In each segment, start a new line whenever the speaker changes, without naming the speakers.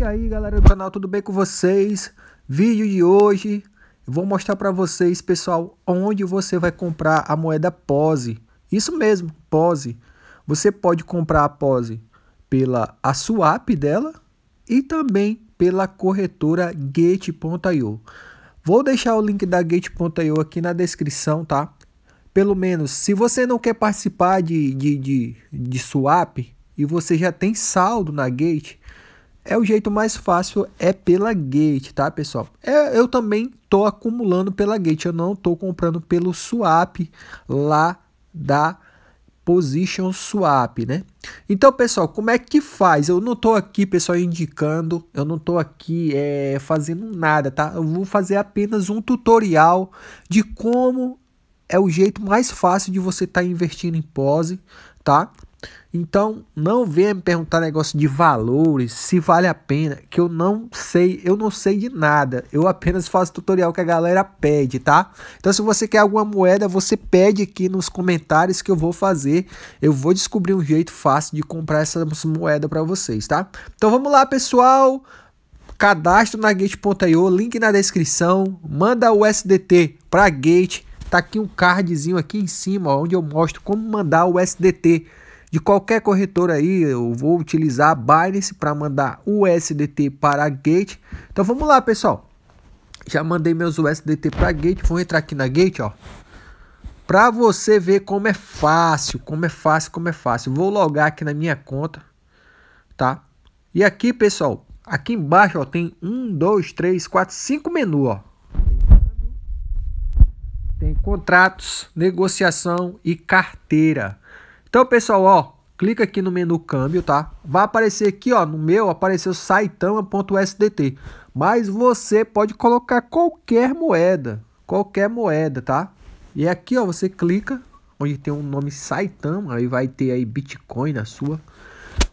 E aí galera do canal, tudo bem com vocês? Vídeo de hoje, vou mostrar para vocês pessoal, onde você vai comprar a moeda POSE. Isso mesmo, POSE. Você pode comprar a POSE pela a swap dela e também pela corretora Gate.io. Vou deixar o link da Gate.io aqui na descrição, tá? Pelo menos, se você não quer participar de, de, de, de swap e você já tem saldo na Gate, é o jeito mais fácil é pela Gate, tá, pessoal? É, eu também tô acumulando pela Gate, eu não tô comprando pelo swap lá da position swap, né? Então, pessoal, como é que faz? Eu não tô aqui, pessoal, indicando, eu não tô aqui é, fazendo nada, tá? Eu vou fazer apenas um tutorial de como é o jeito mais fácil de você estar tá investindo em pose, tá? Então, não venha me perguntar negócio de valores, se vale a pena, que eu não sei, eu não sei de nada. Eu apenas faço tutorial que a galera pede, tá? Então, se você quer alguma moeda, você pede aqui nos comentários que eu vou fazer. Eu vou descobrir um jeito fácil de comprar essa moeda para vocês, tá? Então, vamos lá, pessoal. Cadastro na gate.io, link na descrição. Manda o SDT para Gate. Tá aqui um cardzinho aqui em cima, ó, onde eu mostro como mandar o SDT de qualquer corretora aí, eu vou utilizar a Binance para mandar USDT para a Gate. Então vamos lá, pessoal. Já mandei meus USDT para a Gate, vou entrar aqui na Gate, ó. Para você ver como é fácil, como é fácil, como é fácil. Vou logar aqui na minha conta, tá? E aqui, pessoal, aqui embaixo, ó, tem um, dois, três, quatro, cinco menu, ó. Tem contratos, negociação e carteira. Então, pessoal, ó, clica aqui no menu câmbio, tá? Vai aparecer aqui, ó, no meu apareceu saitama.sdt, mas você pode colocar qualquer moeda, qualquer moeda, tá? E aqui, ó, você clica onde tem um nome Saitama, aí vai ter aí Bitcoin na sua.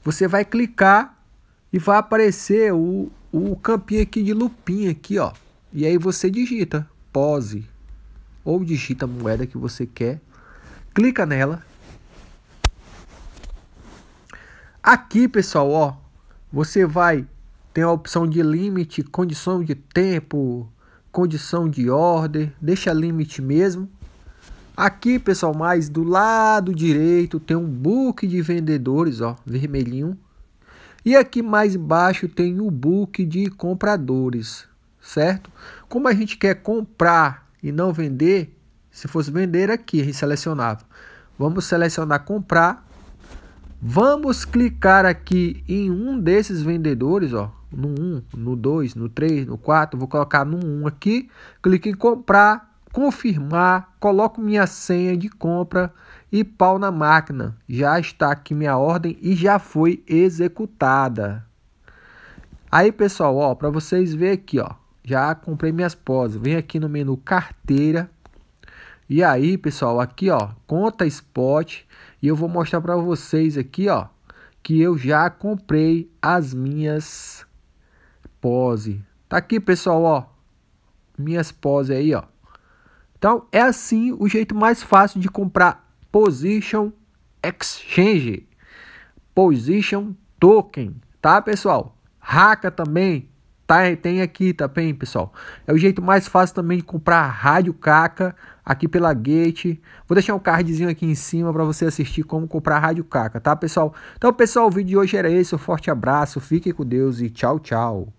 Você vai clicar e vai aparecer o, o campinho aqui de lupinha aqui, ó. E aí você digita pose ou digita a moeda que você quer, clica nela Aqui, pessoal, ó, você vai ter a opção de limite, condição de tempo, condição de ordem, deixa limite mesmo. Aqui, pessoal, mais do lado direito tem um book de vendedores, ó, vermelhinho. E aqui mais embaixo tem o book de compradores, certo? Como a gente quer comprar e não vender, se fosse vender aqui, a gente selecionava. Vamos selecionar comprar Vamos clicar aqui em um desses vendedores, ó, no 1, no 2, no 3, no 4, vou colocar no 1 aqui, clique em comprar, confirmar, coloco minha senha de compra e pau na máquina. Já está aqui minha ordem e já foi executada. Aí, pessoal, ó, para vocês ver aqui, ó, já comprei minhas pós. Vem aqui no menu carteira, e aí, pessoal, aqui ó, conta spot e eu vou mostrar para vocês aqui ó, que eu já comprei as minhas pose. Tá aqui, pessoal, ó, minhas pose aí, ó. Então, é assim o jeito mais fácil de comprar position exchange, position token, tá, pessoal? Raca também, Tá, tem aqui, tá bem, pessoal? É o jeito mais fácil também de comprar rádio caca aqui pela Gate. Vou deixar um cardzinho aqui em cima para você assistir como comprar rádio caca, tá, pessoal? Então, pessoal, o vídeo de hoje era esse. Um forte abraço, fique com Deus e tchau, tchau.